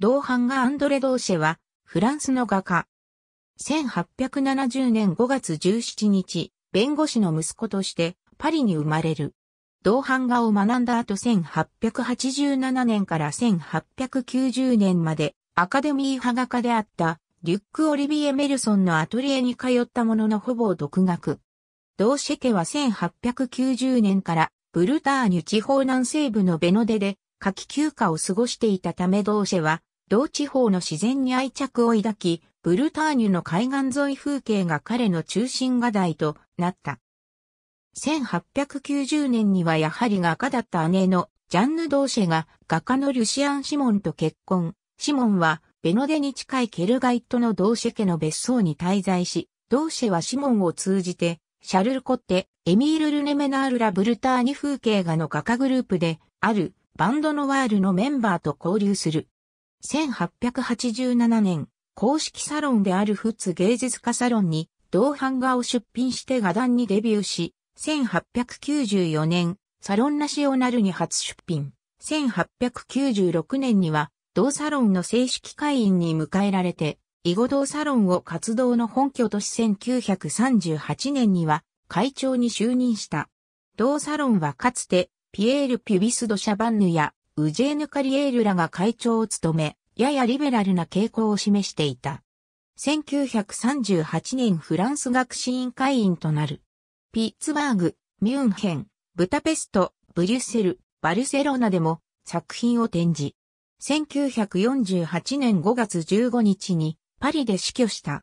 同伴がアンドレ・ドーシェは、フランスの画家。1870年5月17日、弁護士の息子として、パリに生まれる。同伴画を学んだ後1887年から1890年まで、アカデミー派画家であった、リュック・オリビエ・メルソンのアトリエに通ったもののほぼ独学。ドーシェ家は1890年から、ブルターニュ地方南西部のベノデで、夏季休暇を過ごしていたため同社は、同地方の自然に愛着を抱き、ブルターニュの海岸沿い風景が彼の中心画題となった。1890年にはやはり画家だった姉のジャンヌ・ドーシェが画家のリュシアン・シモンと結婚。シモンはベノデに近いケルガイットのドーシェ家の別荘に滞在し、ドーシェはシモンを通じて、シャルル・コッテ、エミール・ルネメナール・ラ・ブルターニュ風景画の画家グループで、あるバンドノワールのメンバーと交流する。1887年、公式サロンであるフッツ芸術家サロンに同版画を出品して画壇にデビューし、1894年、サロンナシオナルに初出品。1896年には、同サロンの正式会員に迎えられて、囲碁同サロンを活動の本拠とし1938年には、会長に就任した。同サロンはかつて、ピエール・ピュビス・ド・シャバンヌや、ウジェーヌ・カリエールらが会長を務め、ややリベラルな傾向を示していた。1938年フランス学士院会員となる。ピッツバーグ、ミュンヘン、ブタペスト、ブリュッセル、バルセロナでも作品を展示。1948年5月15日にパリで死去した。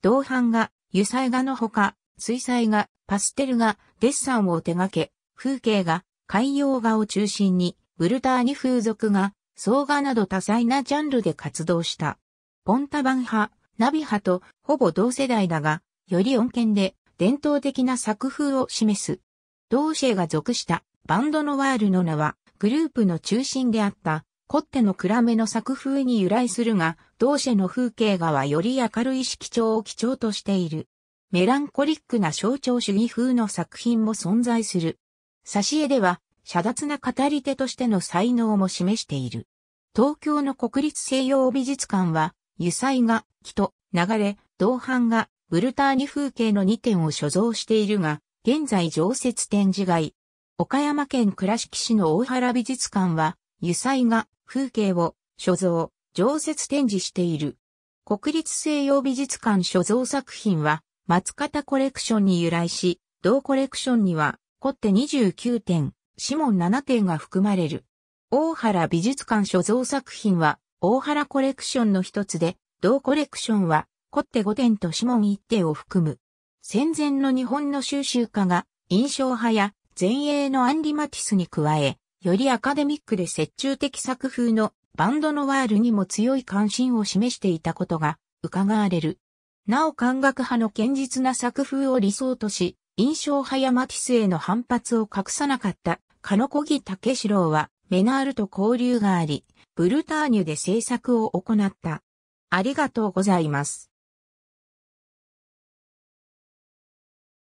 銅版画、油彩画のほか、水彩画、パステル画、デッサンを手掛け、風景画、海洋画を中心に、ブルターニ風俗画、総画など多彩なジャンルで活動した。ポンタバン派、ナビ派とほぼ同世代だが、より穏健で伝統的な作風を示す。同社が属したバンドのワールの名は、グループの中心であったコッテの暗めの作風に由来するが、同社の風景画はより明るい色調を基調としている。メランコリックな象徴主義風の作品も存在する。挿絵では、遮脱な語り手としての才能も示している。東京の国立西洋美術館は、油彩画、木と流れ、銅版画、ブルターニ風景の2点を所蔵しているが、現在常設展示外。岡山県倉敷市の大原美術館は、油彩画、風景を所蔵、常設展示している。国立西洋美術館所蔵作品は、松方コレクションに由来し、同コレクションには、コッテ29点、シモン7点が含まれる。大原美術館所蔵作品は、大原コレクションの一つで、同コレクションは、コッテ5点とシモン1点を含む。戦前の日本の収集家が、印象派や前衛のアンリ・マティスに加え、よりアカデミックで折衷的作風のバンドのワールにも強い関心を示していたことが伺われる。なお感覚派の堅実な作風を理想とし、印象派やマティスへの反発を隠さなかったカノコギ・タケシロウはメナールと交流があり、ブルターニュで制作を行った。ありがとうございます。